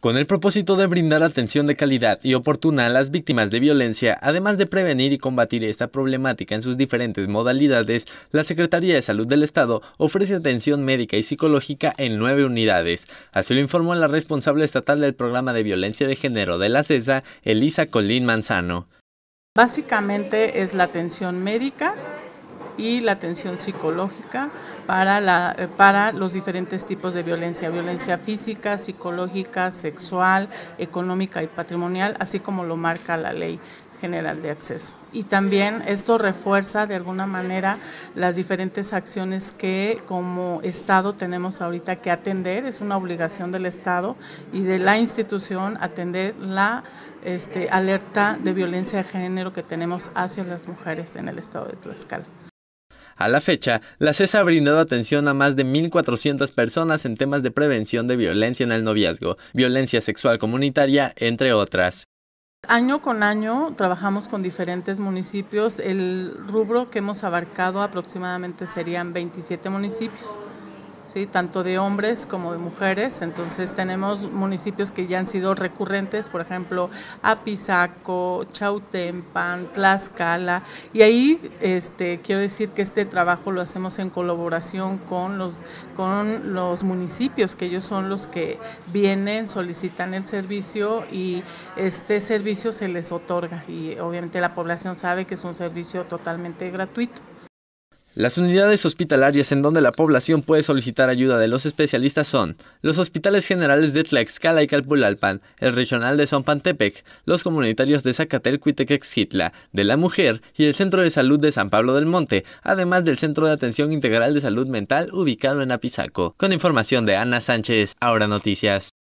Con el propósito de brindar atención de calidad y oportuna a las víctimas de violencia, además de prevenir y combatir esta problemática en sus diferentes modalidades, la Secretaría de Salud del Estado ofrece atención médica y psicológica en nueve unidades. Así lo informó la responsable estatal del programa de violencia de género de la CESA, Elisa Colín Manzano. Básicamente es la atención médica y la atención psicológica eh, para, los diferentes tipos de violencia, violencia física, psicológica, sexual, económica y patrimonial, así como lo marca la ley general de acceso. Y también esto refuerza de alguna manera las diferentes acciones que como Estado tenemos ahorita que atender, es una obligación del Estado y de la institución atender la este, alerta de violencia de género que tenemos hacia las mujeres en el Estado de Tlaxcala. A la fecha, la CESA ha brindado atención a más de 1.400 personas en temas de prevención de violencia en el noviazgo, violencia sexual comunitaria, entre otras. Año con año trabajamos con diferentes municipios. El rubro que hemos abarcado aproximadamente serían 27 municipios. ¿sí? tanto de hombres como de mujeres. Entonces tenemos municipios que ya han sido recurrentes, por ejemplo, Apizaco, Chautempan, Tlaxcala, y ahí este, quiero decir que este trabajo lo hacemos en colaboración con los, con los municipios, que ellos son los que vienen, solicitan el servicio y este servicio se les otorga y obviamente la población sabe que es un servicio totalmente gratuito. Las unidades hospitalarias en donde la población puede solicitar ayuda de los especialistas son los hospitales generales de Tlaxcala y Calpulalpan, el regional de pantepec los comunitarios de Zacatel, y de la Mujer y el Centro de Salud de San Pablo del Monte, además del Centro de Atención Integral de Salud Mental ubicado en Apizaco. Con información de Ana Sánchez, Ahora Noticias.